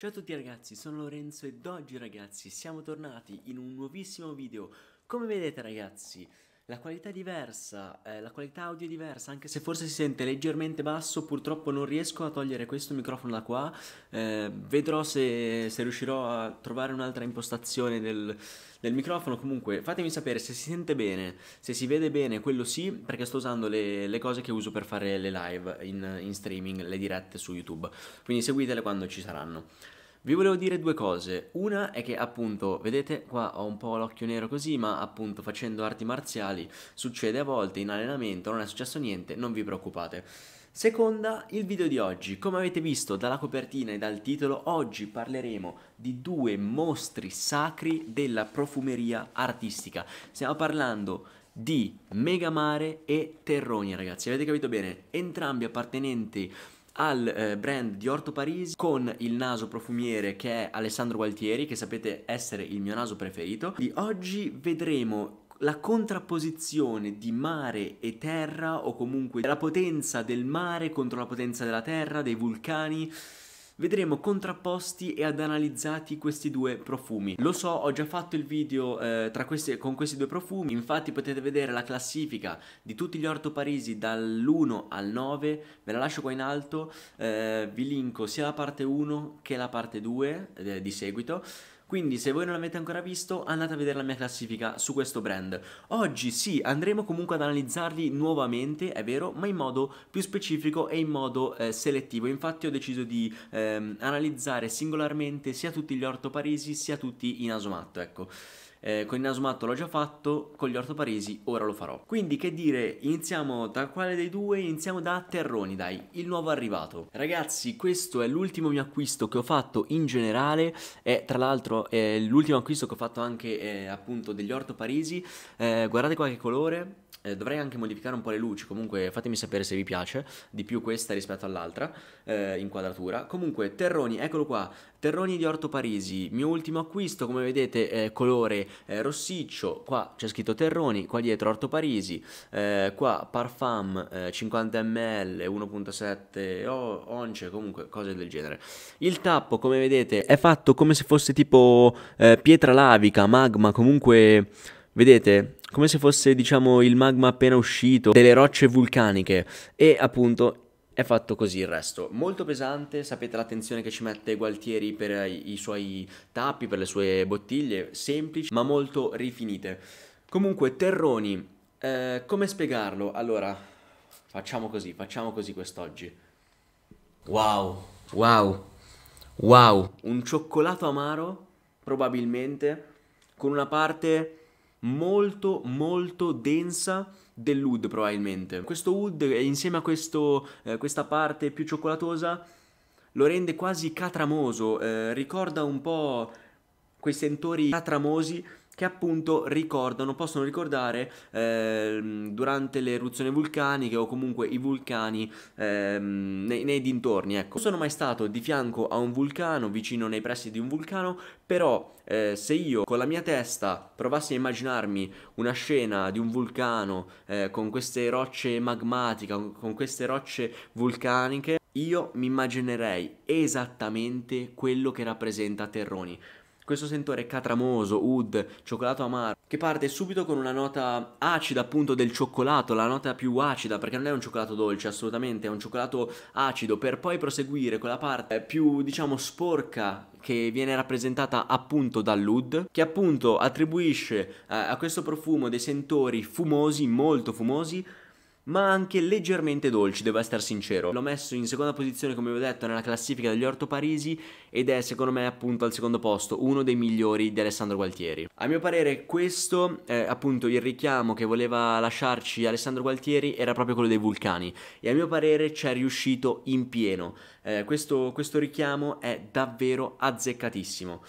Ciao a tutti ragazzi, sono Lorenzo ed oggi ragazzi siamo tornati in un nuovissimo video. Come vedete ragazzi, la qualità è diversa, eh, la qualità audio è diversa, anche se forse si sente leggermente basso, purtroppo non riesco a togliere questo microfono da qua, eh, vedrò se, se, riuscirò a trovare un'altra impostazione del, del, microfono, comunque fatemi sapere se si sente bene, se si vede bene, quello sì, perché sto usando le, le cose che uso per fare le live in, in streaming, le dirette su YouTube, quindi seguitele quando ci saranno. Vi volevo dire due cose. Una è che appunto, vedete, qua ho un po' l'occhio nero così, ma appunto facendo arti marziali succede a volte in allenamento, non è successo niente, non vi preoccupate. Seconda, il video di oggi. Come avete visto dalla copertina e dal titolo, oggi parleremo di due mostri sacri della profumeria artistica. Stiamo parlando di Megamare e Terroni, ragazzi. Avete capito bene? Entrambi appartenenti al eh, brand di Orto Parisi con il naso profumiere che è Alessandro Gualtieri, che sapete essere il mio naso preferito. Quindi oggi vedremo la contrapposizione di mare e terra o comunque la potenza del mare contro la potenza della terra, dei vulcani vedremo contrapposti e ad analizzati questi due profumi. Lo so, ho già fatto il video eh, questi, con questi due profumi, infatti potete vedere la classifica di tutti gli orto parisi dall'1 al 9, ve la lascio qua in alto, eh, vi linko sia la parte 1 che la parte 2 eh, di seguito. Quindi se voi non l'avete ancora visto andate a vedere la mia classifica su questo brand. Oggi sì, andremo comunque ad analizzarli nuovamente, è vero, ma in modo più specifico e in modo eh, selettivo. Infatti ho deciso di ehm, analizzare singolarmente sia tutti gli ortoparesi sia tutti i nasomatto, ecco eh, con il nasumatto l'ho già fatto, con gli ortoparesi ora lo farò. Quindi che dire, iniziamo da quale dei due? Iniziamo da Terroni dai, il nuovo arrivato. Ragazzi questo è l'ultimo mio acquisto che ho fatto in generale e tra l'altro è l'ultimo acquisto che ho fatto anche eh, appunto degli ortoparesi, eh, guardate qua che colore eh, dovrei anche modificare un po' le luci, comunque fatemi sapere se vi piace di più questa rispetto all'altra eh, inquadratura. Comunque Terroni, eccolo qua, Terroni di Orto Parisi, mio ultimo acquisto, come vedete eh, colore rossiccio, qua c'è scritto Terroni, qua dietro Orto Parisi, eh, qua Parfum 50 ml, 1.7 once, comunque cose del genere. Il tappo, come vedete, è fatto come se fosse tipo eh, pietra lavica, magma, comunque Vedete, come se fosse diciamo il magma appena uscito, delle rocce vulcaniche e appunto è fatto così il resto. Molto pesante, sapete l'attenzione che ci mette Gualtieri per i suoi tappi, per le sue bottiglie, semplici ma molto rifinite. Comunque Terroni, eh, come spiegarlo? Allora, facciamo così, facciamo così quest'oggi. Wow, wow, wow. Un cioccolato amaro, probabilmente, con una parte molto molto densa del wood probabilmente. Questo wood eh, insieme a questo, eh, questa parte più cioccolatosa lo rende quasi catramoso, eh, ricorda un po' quei sentori catramosi che appunto ricordano, possono ricordare eh, durante le eruzioni vulcaniche o comunque i vulcani eh, nei, nei, dintorni. Ecco. Non sono mai stato di fianco a un vulcano, vicino nei pressi di un vulcano, però eh, se io con la mia testa provassi a immaginarmi una scena di un vulcano eh, con queste rocce magmatiche, con queste rocce vulcaniche, io mi immaginerei esattamente quello che rappresenta Terroni questo sentore catramoso, oud, cioccolato amaro, che parte subito con una nota acida appunto del cioccolato, la nota più acida, perché non è un cioccolato dolce assolutamente, è un cioccolato acido, per poi proseguire con la parte più diciamo sporca che viene rappresentata appunto dall'oud, che appunto attribuisce eh, a questo profumo dei sentori fumosi, molto fumosi, ma anche leggermente dolci, devo essere sincero. L'ho messo in seconda posizione, come vi ho detto, nella classifica degli Orto Parisi ed è secondo me appunto al secondo posto uno dei migliori di Alessandro Gualtieri. A mio parere questo, eh, appunto il richiamo che voleva lasciarci Alessandro Gualtieri era proprio quello dei vulcani e a mio parere ci è riuscito in pieno. Eh, questo, questo richiamo è davvero azzeccatissimo.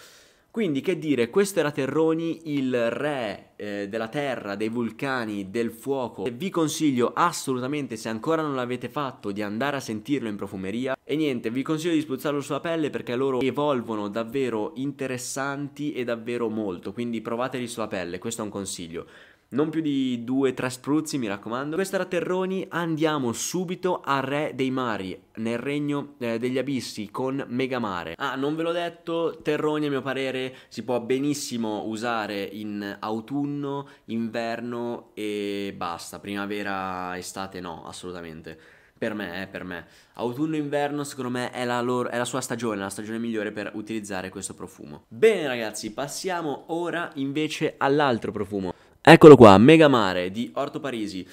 Quindi che dire, questo era Terroni, il re eh, della terra, dei vulcani, del fuoco. E vi consiglio assolutamente, se ancora non l'avete fatto, di andare a sentirlo in profumeria. E niente, vi consiglio di spruzzarlo sulla pelle perché loro evolvono davvero interessanti e davvero molto. Quindi provateli sulla pelle, questo è un consiglio non più di 2 tre spruzzi mi raccomando. Questo era Terroni, andiamo subito a Re dei Mari, nel regno eh, degli abissi con Megamare. Ah, non ve l'ho detto, Terroni a mio parere si può benissimo usare in autunno, inverno e basta, primavera, estate no, assolutamente. Per me, eh, per me. Autunno-inverno secondo me è la, loro, è la, sua stagione, la stagione migliore per utilizzare questo profumo. Bene ragazzi, passiamo ora invece all'altro profumo. Eccolo qua, Mega Mare di Orto Parisi.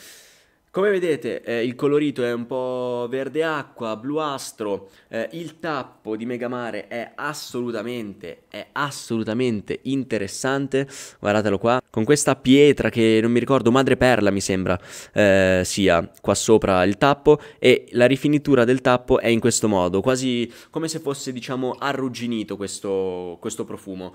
Come vedete eh, il colorito è un po' verde acqua, bluastro, eh, il tappo di Megamare è assolutamente, è assolutamente interessante, guardatelo qua, con questa pietra che non mi ricordo, madreperla mi sembra eh, sia qua sopra il tappo e la rifinitura del tappo è in questo modo, quasi come se fosse diciamo arrugginito questo, questo profumo.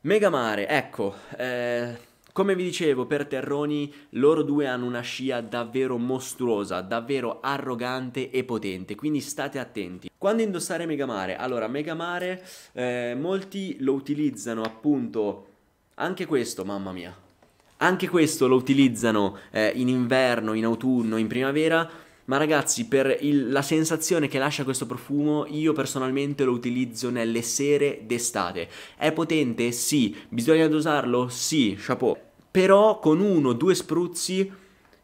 Megamare, ecco... Eh, come vi dicevo, per Terroni loro due hanno una scia davvero mostruosa, davvero arrogante e potente, quindi state attenti. Quando indossare Megamare? Allora, Megamare eh, molti lo utilizzano appunto anche questo, mamma mia. Anche questo lo utilizzano eh, in inverno, in autunno, in primavera ma ragazzi per il, la sensazione che lascia questo profumo io personalmente lo utilizzo nelle sere d'estate. È potente? Sì. Bisogna dosarlo? Sì, chapeau. Però con uno o due spruzzi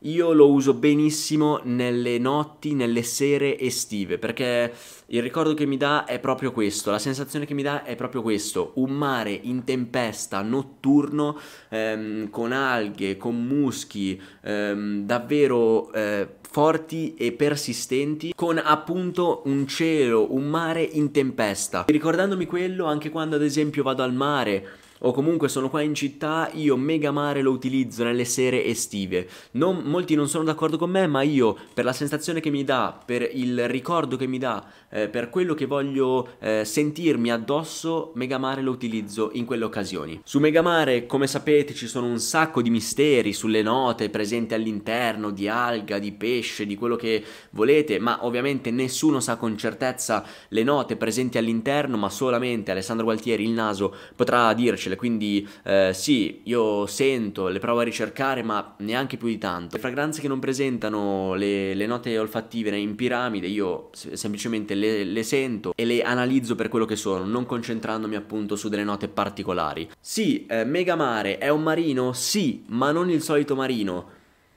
io lo uso benissimo nelle notti, nelle sere estive, perché il ricordo che mi dà è proprio questo, la sensazione che mi dà è proprio questo, un mare in tempesta notturno ehm, con alghe, con muschi, ehm, davvero eh, forti e persistenti, con appunto un cielo, un mare in tempesta. ricordandomi quello anche quando ad esempio vado al mare, o comunque sono qua in città, io Mega Mare lo utilizzo nelle sere estive. Non, molti non sono d'accordo con me, ma io per la sensazione che mi dà, per il ricordo che mi dà, eh, per quello che voglio eh, sentirmi addosso, Mega Mare lo utilizzo in quelle occasioni. Su Mega Mare, come sapete, ci sono un sacco di misteri sulle note presenti all'interno, di alga, di pesce, di quello che volete, ma ovviamente nessuno sa con certezza le note presenti all'interno, ma solamente Alessandro Gualtieri, il naso, potrà dirci difficile, quindi eh, sì, io sento, le provo a ricercare, ma neanche più di tanto. Le fragranze che non presentano le, le note olfattive in piramide, io semplicemente le, le sento e le analizzo per quello che sono, non concentrandomi appunto su delle note particolari. Sì, eh, Megamare è un marino? Sì, ma non il solito marino.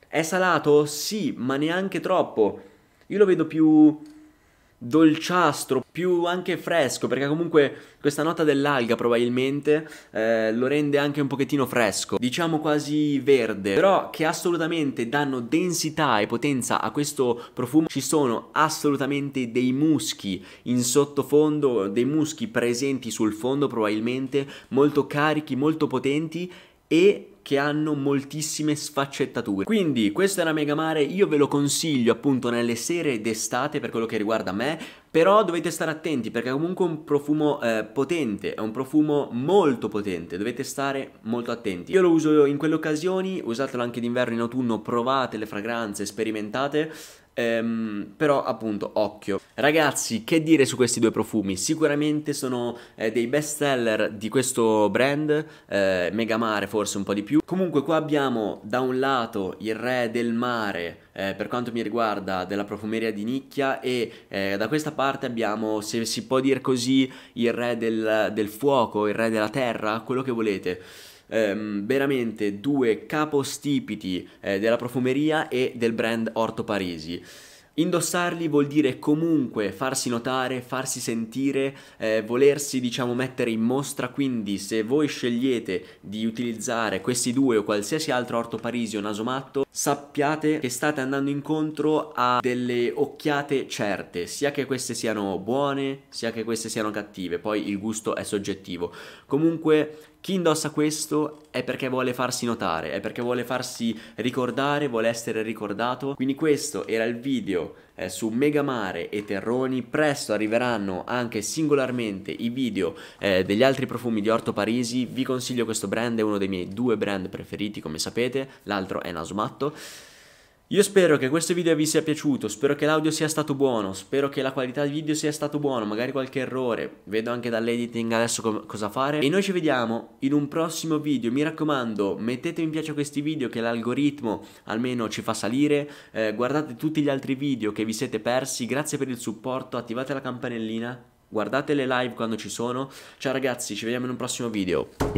È salato? Sì, ma neanche troppo. Io lo vedo più dolciastro, più anche fresco, perché comunque questa nota dell'alga probabilmente eh, lo rende anche un pochettino fresco, diciamo quasi verde, però che assolutamente danno densità e potenza a questo profumo. Ci sono assolutamente dei muschi in sottofondo, dei muschi presenti sul fondo probabilmente, molto carichi, molto potenti e che hanno moltissime sfaccettature. Quindi questo era Megamare, io ve lo consiglio appunto nelle sere d'estate per quello che riguarda me, però dovete stare attenti perché è comunque un profumo eh, potente, è un profumo molto potente, dovete stare molto attenti. Io lo uso in quelle occasioni, usatelo anche d'inverno e in autunno, provate le fragranze, sperimentate, Ehm, però appunto occhio. Ragazzi, che dire su questi due profumi? Sicuramente sono eh, dei best seller di questo brand, eh, Megamare forse un po' di più. Comunque qua abbiamo da un lato il re del mare eh, per quanto mi riguarda della profumeria di nicchia e eh, da questa parte abbiamo, se si può dire così, il re del, del fuoco, il re della terra, quello che volete ehm, veramente due capostipiti eh, della profumeria e del brand Orto Parisi. Indossarli vuol dire comunque farsi notare, farsi sentire, eh, volersi diciamo mettere in mostra, quindi se voi scegliete di utilizzare questi due o qualsiasi altro orto parisi o Naso Matto, sappiate che state andando incontro a delle occhiate certe, sia che queste siano buone, sia che queste siano cattive, poi il gusto è soggettivo. Comunque chi indossa questo è perché vuole farsi notare, è perché vuole farsi ricordare, vuole essere ricordato. Quindi questo era il video eh, su Megamare e Terroni. Presto arriveranno anche singolarmente i video eh, degli altri profumi di Orto Parisi. Vi consiglio questo brand, è uno dei miei due brand preferiti, come sapete. L'altro è Nasomatto. Io spero che questo video vi sia piaciuto, spero che l'audio sia stato buono, spero che la qualità del video sia stato buona, magari qualche errore, vedo anche dall'editing adesso co cosa fare. E noi ci vediamo in un prossimo video, mi raccomando mettete mi piace a questi video che l'algoritmo almeno ci fa salire, eh, guardate tutti gli altri video che vi siete persi, grazie per il supporto, attivate la campanellina, guardate le live quando ci sono, ciao ragazzi ci vediamo in un prossimo video.